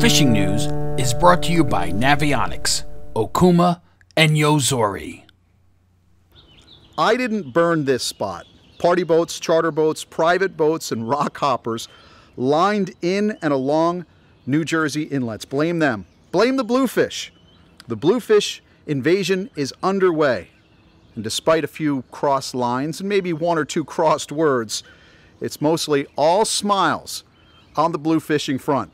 Fishing News is brought to you by Navionics, Okuma, and Yozori. I didn't burn this spot. Party boats, charter boats, private boats, and rock hoppers lined in and along New Jersey inlets. Blame them. Blame the bluefish. The bluefish invasion is underway. And despite a few crossed lines and maybe one or two crossed words, it's mostly all smiles on the blue fishing front.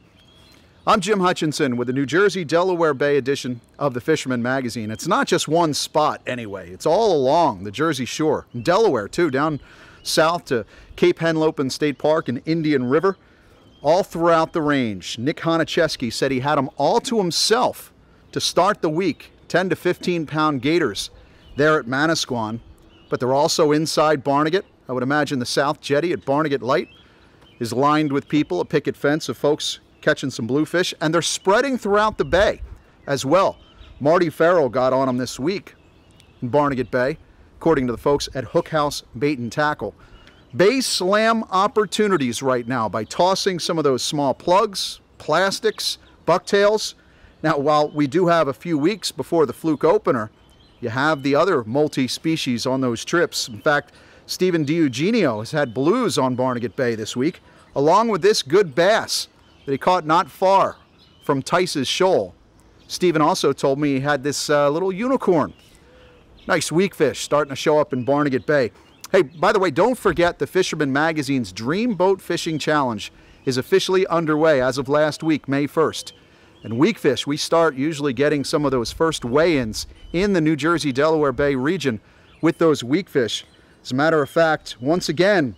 I'm Jim Hutchinson with the New Jersey Delaware Bay edition of the Fisherman Magazine. It's not just one spot anyway, it's all along the Jersey shore, Delaware too, down south to Cape Henlopen State Park and Indian River, all throughout the range. Nick Hanacheski said he had them all to himself to start the week, 10 to 15 pound gators there at Manasquan, but they're also inside Barnegat. I would imagine the South Jetty at Barnegat Light is lined with people, a picket fence of folks catching some bluefish, and they're spreading throughout the bay as well. Marty Farrell got on them this week in Barnegat Bay, according to the folks at Hook House Bait and Tackle. Bay slam opportunities right now by tossing some of those small plugs, plastics, bucktails. Now, while we do have a few weeks before the fluke opener, you have the other multi-species on those trips. In fact, Stephen Eugenio has had blues on Barnegat Bay this week, along with this good bass that he caught not far from Tice's shoal. Stephen also told me he had this uh, little unicorn. Nice weak fish starting to show up in Barnegat Bay. Hey, by the way, don't forget the Fisherman Magazine's Dream Boat Fishing Challenge is officially underway as of last week, May 1st. And weak fish, we start usually getting some of those first weigh-ins in the New Jersey Delaware Bay region with those weak fish. As a matter of fact, once again,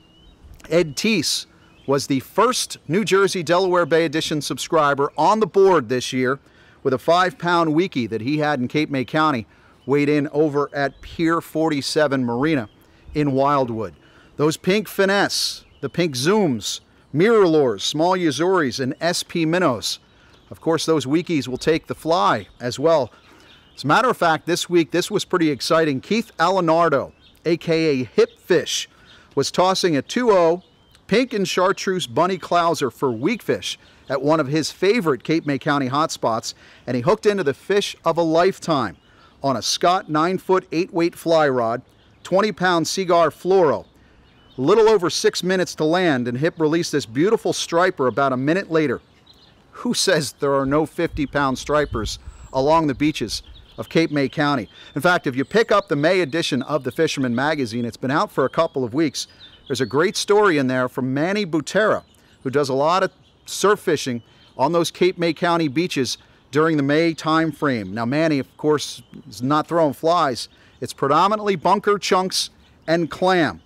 Ed Teese, was the first New Jersey Delaware Bay Edition subscriber on the board this year with a five pound weekie that he had in Cape May County weighed in over at Pier 47 Marina in Wildwood. Those pink finesse, the pink zooms, mirror lures, small yuzuris, and SP minnows. Of course, those weekies will take the fly as well. As a matter of fact, this week, this was pretty exciting. Keith Alinardo, AKA Hipfish, was tossing a 2-0 pink and chartreuse bunny clouser for fish at one of his favorite Cape May County hotspots, and he hooked into the fish of a lifetime on a Scott 9 foot 8 weight fly rod, 20 pound cigar fluoro. A little over six minutes to land, and Hip released this beautiful striper about a minute later. Who says there are no 50 pound stripers along the beaches of Cape May County? In fact, if you pick up the May edition of the Fisherman magazine, it's been out for a couple of weeks. There's a great story in there from Manny Butera, who does a lot of surf fishing on those Cape May County beaches during the May time frame. Now Manny, of course, is not throwing flies. It's predominantly bunker chunks and clam.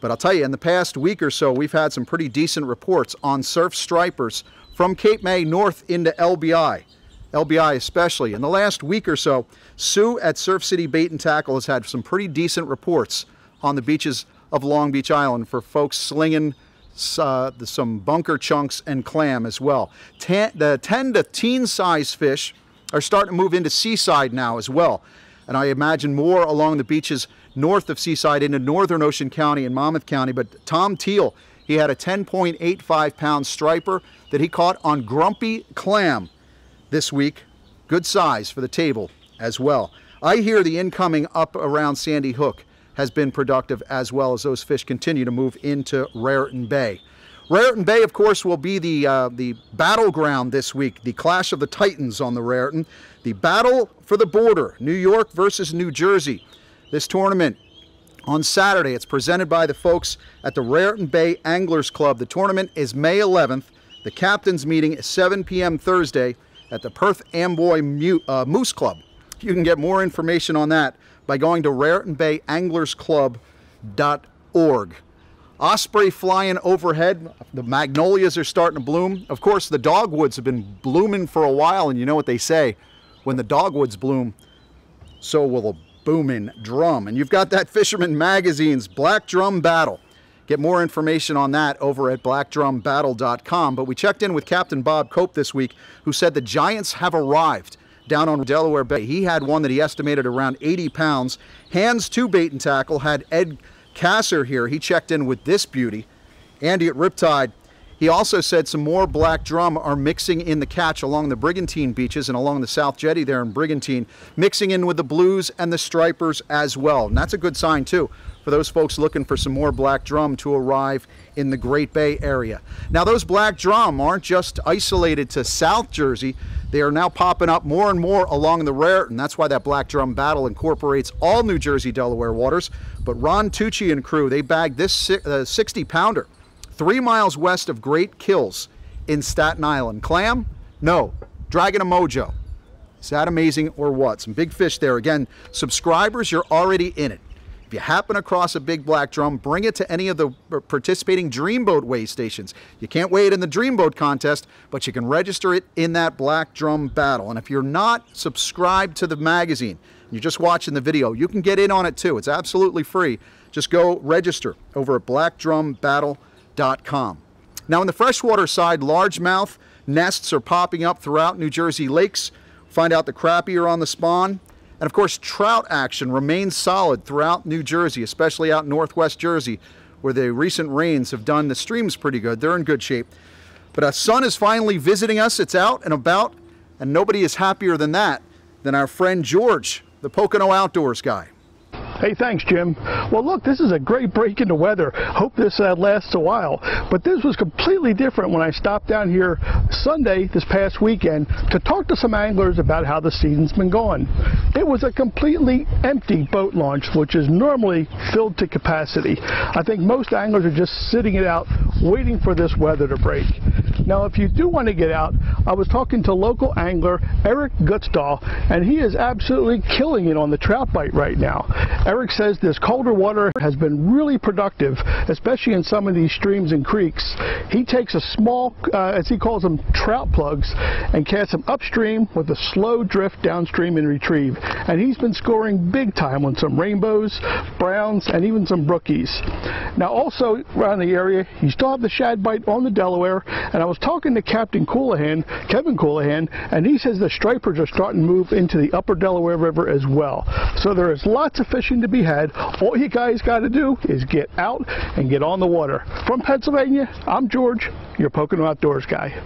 But I'll tell you, in the past week or so, we've had some pretty decent reports on surf stripers from Cape May north into LBI, LBI especially. In the last week or so, Sue at Surf City Bait and Tackle has had some pretty decent reports on the beaches of Long Beach Island for folks slinging uh, some bunker chunks and clam as well. Ten, the 10 to teen size fish are starting to move into seaside now as well. And I imagine more along the beaches north of Seaside into northern Ocean County and Monmouth County. But Tom Teal, he had a 10.85 pound striper that he caught on grumpy clam this week. Good size for the table as well. I hear the incoming up around Sandy Hook has been productive as well as those fish continue to move into Raritan Bay. Raritan Bay, of course, will be the, uh, the battleground this week, the clash of the titans on the Raritan, the battle for the border, New York versus New Jersey. This tournament on Saturday, it's presented by the folks at the Raritan Bay Anglers Club. The tournament is May 11th. The captain's meeting is 7 p.m. Thursday at the Perth Amboy uh, Moose Club. You can get more information on that by going to Raritan Bay Anglers Club.org. Osprey flying overhead. The magnolias are starting to bloom. Of course, the dogwoods have been blooming for a while, and you know what they say when the dogwoods bloom, so will a booming drum. And you've got that Fisherman Magazine's Black Drum Battle. Get more information on that over at blackdrumbattle.com. But we checked in with Captain Bob Cope this week, who said the Giants have arrived down on Delaware Bay. He had one that he estimated around 80 pounds. Hands to bait and tackle had Ed Casser here. He checked in with this beauty. Andy at Riptide. He also said some more black drum are mixing in the catch along the Brigantine beaches and along the South Jetty there in Brigantine, mixing in with the blues and the stripers as well. And that's a good sign too for those folks looking for some more black drum to arrive in the Great Bay area. Now those black drum aren't just isolated to South Jersey. They are now popping up more and more along the Raritan. That's why that Black Drum Battle incorporates all New Jersey Delaware waters. But Ron Tucci and crew, they bagged this uh, 60 pounder three miles west of Great Kills in Staten Island. Clam? No. Dragon Mojo. Is that amazing or what? Some big fish there. Again, subscribers, you're already in it. If you happen across a big black drum, bring it to any of the participating Dreamboat weigh stations. You can't weigh it in the Dreamboat contest, but you can register it in that black drum battle. And if you're not subscribed to the magazine, you're just watching the video, you can get in on it too. It's absolutely free. Just go register over at blackdrumbattle.com. Now, on the freshwater side, largemouth nests are popping up throughout New Jersey lakes. Find out the crappie are on the spawn. And of course, trout action remains solid throughout New Jersey, especially out northwest Jersey, where the recent rains have done the streams pretty good. They're in good shape. But a sun is finally visiting us. It's out and about, and nobody is happier than that than our friend George, the Pocono Outdoors guy. Hey, thanks, Jim. Well, look, this is a great break in the weather. Hope this uh, lasts a while. But this was completely different when I stopped down here Sunday this past weekend to talk to some anglers about how the season's been going. It was a completely empty boat launch, which is normally filled to capacity. I think most anglers are just sitting it out, waiting for this weather to break. Now, if you do want to get out, I was talking to local angler Eric Gutzdahl, and he is absolutely killing it on the trout bite right now. Eric says this colder water has been really productive, especially in some of these streams and creeks. He takes a small, uh, as he calls them, trout plugs, and casts them upstream with a slow drift downstream and retrieve. And he's been scoring big time on some rainbows, browns, and even some brookies. Now, also around the area, you still have the shad bite on the Delaware, and I was was talking to Captain Coulihan, Kevin Coulihan, and he says the stripers are starting to move into the upper Delaware River as well. So there is lots of fishing to be had. All you guys got to do is get out and get on the water. From Pennsylvania, I'm George, your Pocono Outdoors guy.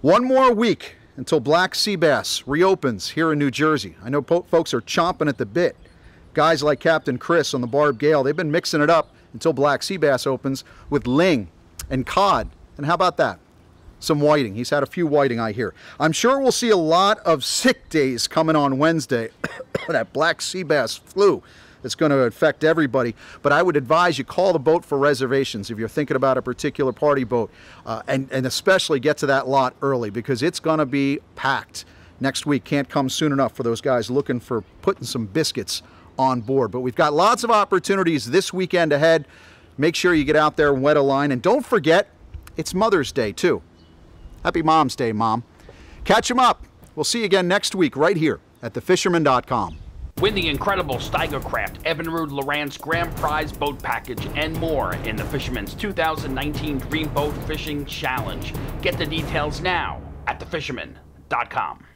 One more week until black sea bass reopens here in New Jersey. I know folks are chomping at the bit. Guys like Captain Chris on the Barb Gale, they've been mixing it up until black sea bass opens with ling and cod. And how about that? some whiting. He's had a few whiting, I hear. I'm sure we'll see a lot of sick days coming on Wednesday. that black sea bass flu that's going to affect everybody. But I would advise you call the boat for reservations if you're thinking about a particular party boat, uh, and, and especially get to that lot early because it's going to be packed next week. Can't come soon enough for those guys looking for putting some biscuits on board. But we've got lots of opportunities this weekend ahead. Make sure you get out there and wet a line. And don't forget, it's Mother's Day too. Happy Mom's Day, Mom. Catch 'em up. We'll see you again next week right here at thefisherman.com. Win the incredible Steiger Craft Evinrude Lowrance Grand Prize Boat Package and more in the Fisherman's 2019 Dream Boat Fishing Challenge. Get the details now at thefisherman.com.